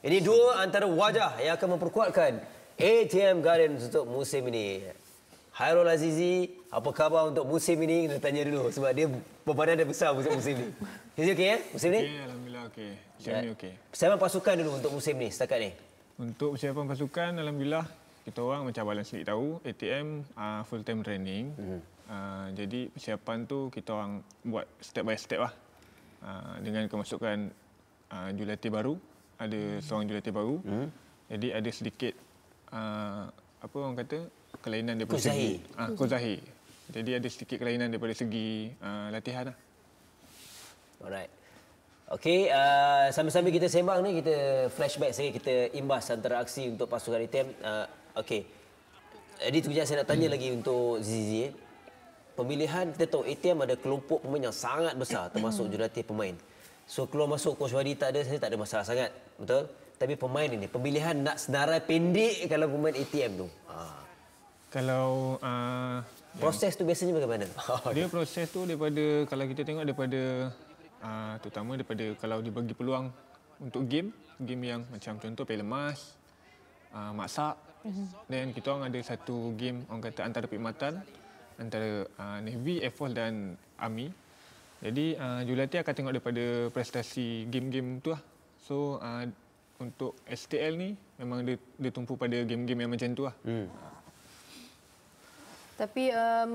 Ini dua antara wajah yang akan memperkuatkan ATM Garden untuk musim ini. Hairul Azizi, apa khabar untuk musim ini? Kita tanya dulu sebab dia perbanan dia besar untuk musim ini. Is it okay ya, musim ini? Okay, Alhamdulillah okay. Macam ini okay. Siapa pasukan dulu untuk musim ini setakat ini? Untuk persiapan pasukan, Alhamdulillah kita orang macam Abang sendiri tahu, ATM uh, full time training. Mm-hmm. Uh, jadi persiapan tu kita orang buat step by step lah. Uh, dengan kemasukan uh, Julati baru, ada seorang jurulatih baru. Hmm. Jadi ada sedikit uh, apa orang kata kelainan daripada Kuzahir. segi ah uh, Kozahi. Jadi ada sedikit kelainan daripada segi uh, latihan lah. Alright. Okey, uh, ah, sambil-sambil kita sembang ni kita flashback sikit kita imbas antara aksi untuk pasukan ITM. Uh, Okey. Jadi tujuan saya nak tanya hmm. lagi untuk Zizi eh. Pemilihan kita tahu ATM ada kelompok pemain yang sangat besar termasuk jurulatih pemain. So keluar masuk coach Wadi tak ada, saya tak ada masalah sangat. Betul? Tapi pemain ini, pemilihan nak senarai pendek kalau pemain ATM tu. Ha. Kalau uh, proses tu biasanya bagaimana? Oh, dia proses tu daripada kalau kita tengok daripada uh, terutama daripada kalau dia bagi peluang untuk game, game yang macam contoh pelemas, uh, masak. Dan mm-hmm. kita orang ada satu game orang kata antara perkhidmatan antara uh, Navy, Air Force dan Army. Jadi uh, Julati akan tengok daripada prestasi game-game tu lah. So uh, untuk STL ni memang dia, dia tumpu pada game-game yang macam tu lah. Hmm. Tapi um,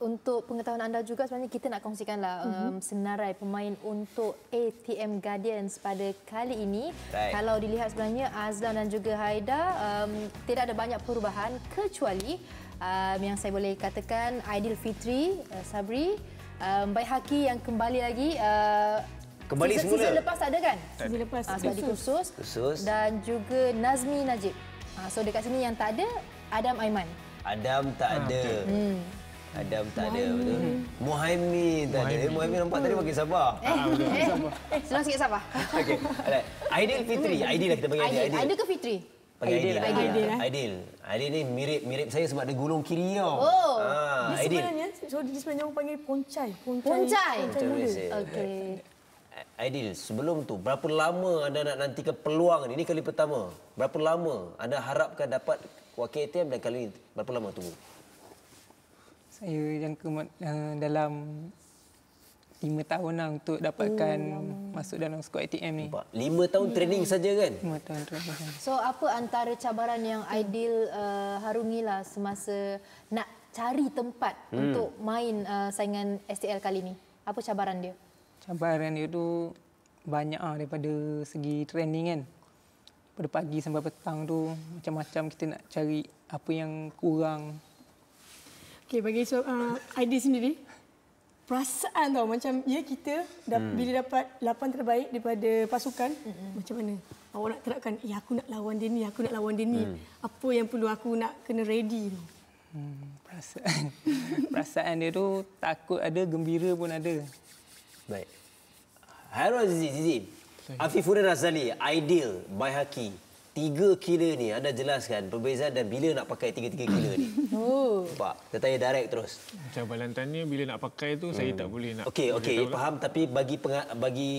untuk pengetahuan anda juga sebenarnya kita nak kongsikanlah um, mm-hmm. senarai pemain untuk ATM Guardians pada kali ini. Right. Kalau dilihat sebenarnya Azlan dan juga Haida um, tidak ada banyak perubahan kecuali um, yang saya boleh katakan Aidil Fitri, uh, Sabri, um, Bayi Haki yang kembali lagi uh, Kembali season, semula Season lepas ada kan? Season lepas uh, ah, Sebab khusus. khusus Dan juga Nazmi Najib uh, So dekat sini yang tak ada Adam Aiman Adam tak ha, ada okay. hmm. Adam tak ada Muhaimin. betul. Muhaimin tak Muhaimin. ada. Eh, Muhaimin nampak tadi bagi sabar. Eh, eh, eh senang sikit sabar. Okey. Alright. Aidil Fitri. Hmm. Aidil lah kita panggil Aidil. Aidil ke Fitri? Panggil Aidil. Aidil. Aidil eh? ni mirip-mirip saya sebab dia gulung kiri tau. Oh. Ha, Aidil. Sebenarnya so di Semenanjung panggil poncai. Poncai. Poncai. poncai muda. Okey. Aidil, sebelum tu berapa lama anda nak nantikan peluang ini? Ini kali pertama. Berapa lama anda harapkan dapat wakil ATM dan kali ini berapa lama tunggu? Saya jangka eh, dalam lima tahun lah untuk dapatkan hmm. masuk dalam skuad ATM ni. Lima tahun hmm. training saja kan? Lima tahun training. So apa antara cabaran yang ideal uh, eh, Harungi lah semasa nak cari tempat hmm. untuk main uh, saingan STL kali ini. Apa cabaran dia? Cabaran dia tu banyak ah daripada segi training kan. Pada pagi sampai petang tu macam-macam kita nak cari apa yang kurang. Okey bagi so uh, idea sendiri perasaan tau macam ya kita dah, hmm. bila dapat lapan terbaik daripada pasukan hmm. macam mana awak nak terapkan ya aku nak lawan dia ni aku nak lawan dia ni hmm. apa yang perlu aku nak kena ready tu Hmm, perasaan. perasaan dia tu takut ada, gembira pun ada. Baik. Hairul Zizi, Zizi. Afifuna Razali, Ideal, Baihaki. Tiga kilo ni anda jelaskan perbezaan dan bila nak pakai tiga-tiga kilo ni. Oh. Nampak? Kita tanya direct terus. Cabalan tanya bila nak pakai tu hmm. saya tak boleh nak. Okey, okey, lah. faham tapi bagi penga- bagi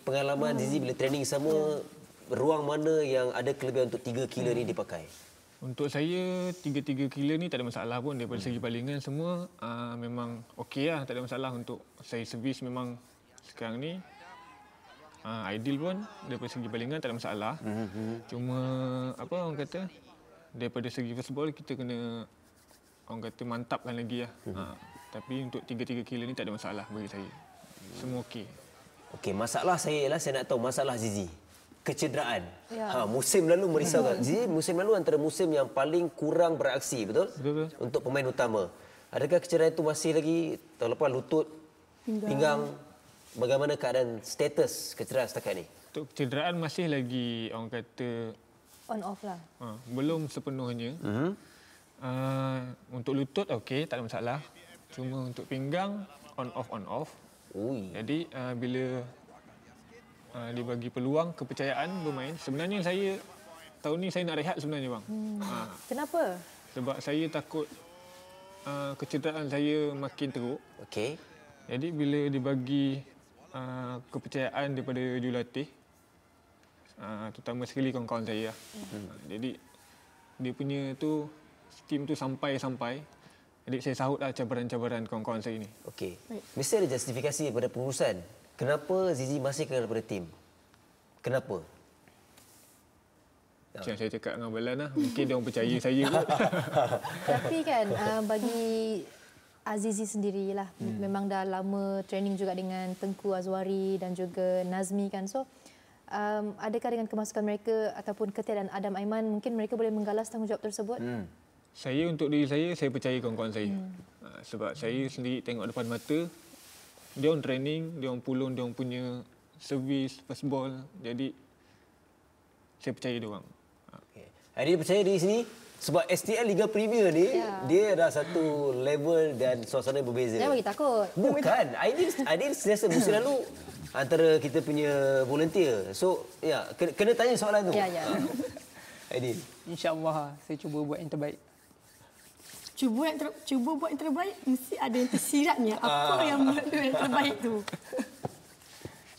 pengalaman hmm. Zizi bila training sama hmm. ruang mana yang ada kelebihan untuk tiga kilo hmm. ni dipakai? Untuk saya, tiga-tiga kilo ni tak ada masalah pun daripada hmm. segi palingan semua uh, memang okey lah. Tak ada masalah untuk saya servis memang sekarang ni uh, ideal pun daripada segi palingan tak ada masalah. Hmm. Cuma apa orang kata daripada segi first ball kita kena orang kata mantapkan lagi lah. Hmm. Uh, tapi untuk tiga-tiga kilo ni tak ada masalah bagi saya. Semua okey. Okey, masalah saya ialah saya nak tahu masalah Zizi kecederaan. Ya. Ha musim lalu merisaukan. Jadi musim lalu antara musim yang paling kurang beraksi betul? Betul. Untuk pemain utama. Adakah kecederaan itu masih lagi terlepas lutut pinggang, pinggang bagaimana keadaan status kecederaan setakat ini? Untuk kecederaan masih lagi orang kata on off lah. Ha, belum sepenuhnya. Uh-huh. Uh, untuk lutut okey tak ada masalah. Cuma untuk pinggang on off on off. Ui. Jadi uh, bila uh, dia bagi peluang kepercayaan bermain sebenarnya saya tahun ni saya nak rehat sebenarnya bang hmm. uh, kenapa sebab saya takut uh, kecederaan saya makin teruk okey jadi bila dibagi uh, kepercayaan daripada jurulatih uh, terutama sekali kawan-kawan saya hmm. uh, jadi dia punya tu tim tu sampai sampai jadi saya sahutlah cabaran-cabaran kawan-kawan saya ini. Okey. Mesti ada justifikasi daripada pengurusan Kenapa Zizi masih kena daripada tim? Kenapa? Macam ya. saya cakap dengan Belan lah. Mungkin dia orang percaya saya kot. Tapi kan eh, bagi Azizi sendirilah. Hmm. Memang dah lama training juga dengan Tengku Azwari dan juga Nazmi kan. So um, adakah dengan kemasukan mereka ataupun Ketia dan Adam Aiman mungkin mereka boleh menggalas tanggungjawab tersebut? Hmm. Saya untuk diri saya, saya percaya kawan-kawan saya. Hmm. Ah, sebab saya sendiri tengok depan mata dia on training, dia on pulung, dia on punya servis, first ball. Jadi saya percaya dia orang. Okay. Hari percaya di sini sebab STL Liga Premier ni yeah. dia dah satu level dan suasana yang berbeza. Jangan bagi takut. Bukan. Aidil Aidil selesa musim lalu antara kita punya volunteer. So, ya, yeah, kena, tanya soalan tu. Ya, yeah, ya. Yeah. Aidil. InsyaAllah saya cuba buat yang terbaik cuba yang ter, cuba buat yang terbaik mesti ada yang tersiratnya apa ah. yang melalui yang terbaik tu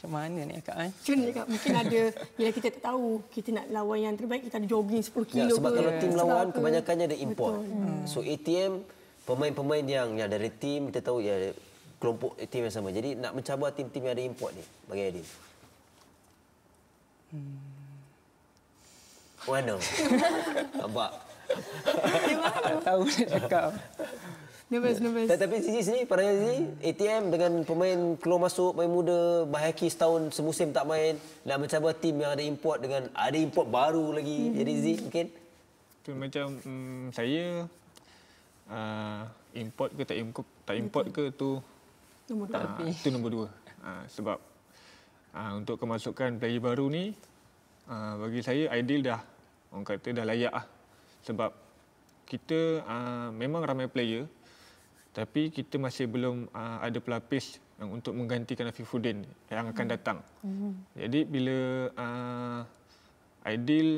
macam mana ni kak eh macam mana mungkin ada bila kita tak tahu kita nak lawan yang terbaik kita ada jogging 10 ya, kilo ya, sebab ke, kalau tim lawan ke. kebanyakannya ada import hmm. hmm. so ATM pemain-pemain yang ya, dari tim kita tahu ya kelompok tim yang sama jadi nak mencabar tim-tim yang ada import ni bagi Adil hmm. Wano. Oh, Nampak? tahu nak cakap. Nervous, nervous. Tapi, tapi sisi sini, pada sini, ATM dengan pemain keluar masuk, pemain muda, bahayaki setahun semusim tak main, nak mencabar tim yang ada import dengan ada import baru lagi. Hmm. Jadi Zee, mungkin? Itu macam hmm, saya, ah, import ke tak import, tak import ke tu nombor dua. Uh, ah, itu nombor dua. Ah, sebab untuk kemasukan player baru ni, bagi saya ideal dah. Orang kata dah layak lah sebab kita uh, memang ramai player tapi kita masih belum uh, ada pelapis yang ah, untuk menggantikan Afifuddin yang akan hmm. datang. Mm-hmm. Jadi bila uh, Aidil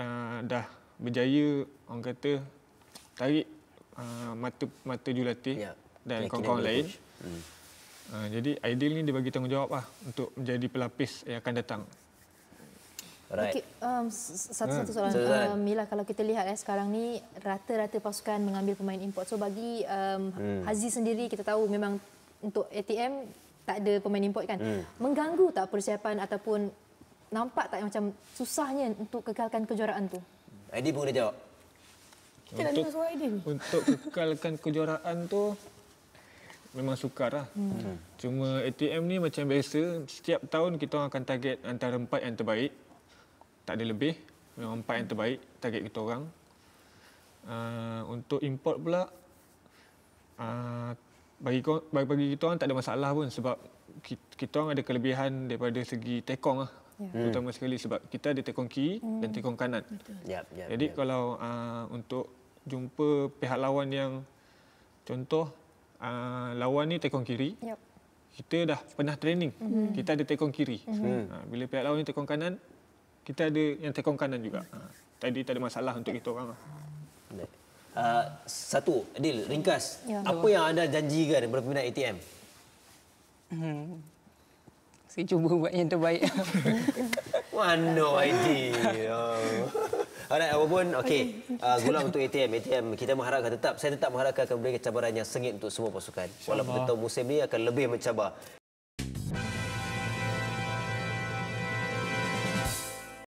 uh, dah berjaya orang kata tarik uh, mata mata Julatih yeah. dan kawan-kawan lain. Mm. Uh, jadi Aidil ni dia bagi tanggungjawab lah untuk menjadi pelapis yang akan datang. Right. um, hmm, satu-satu soalan. Hmm. Um, Mila, kalau kita lihat eh, sekarang ni rata-rata pasukan mengambil pemain import. So bagi um, hmm. Haziz sendiri, kita tahu memang untuk ATM tak ada pemain import kan. Hmm. Mengganggu tak persiapan ataupun nampak tak macam susahnya untuk kekalkan kejuaraan tu? Aidy boleh jawab. Kita untuk, dah suara Untuk kekalkan kejuaraan tu, memang sukar lah. Hmm. Cuma ATM ni macam biasa, setiap tahun kita akan target antara empat yang terbaik tak ada lebih memang empat yang terbaik target kita orang uh, untuk import pula uh, bagi bagi bagi kita orang tak ada masalah pun sebab kita, kita orang ada kelebihan daripada segi tekong ah Yeah. Hmm. Terutama hmm. sekali sebab kita ada tekong kiri hmm. dan tekong kanan. Yep, yep, Jadi yep. kalau uh, untuk jumpa pihak lawan yang contoh uh, lawan ni tekong kiri, yep. kita dah pernah training. Mm-hmm. Kita ada tekong kiri. Mm-hmm. Uh, bila pihak lawan ni tekong kanan, kita ada yang tekong kanan juga. Ha. Tadi tak ada masalah untuk kita orang. Uh, satu, Adil, ringkas. Ya, apa yang anda janjikan kepada pembina ATM? Hmm. Saya cuba buat yang terbaik. Wah, no idea. Alright, apapun, okey. Uh, ah, gulang untuk ATM. ATM, kita mengharapkan tetap, saya tetap mengharapkan akan memberikan cabaran yang sengit untuk semua pasukan. Walaupun kita tahu musim ini akan lebih mencabar.